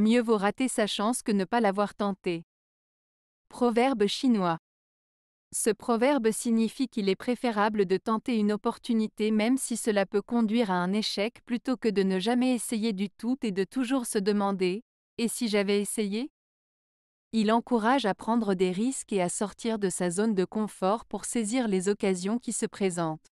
Mieux vaut rater sa chance que ne pas l'avoir tentée. Proverbe chinois. Ce proverbe signifie qu'il est préférable de tenter une opportunité même si cela peut conduire à un échec plutôt que de ne jamais essayer du tout et de toujours se demander ⁇ Et si j'avais essayé ?⁇ Il encourage à prendre des risques et à sortir de sa zone de confort pour saisir les occasions qui se présentent.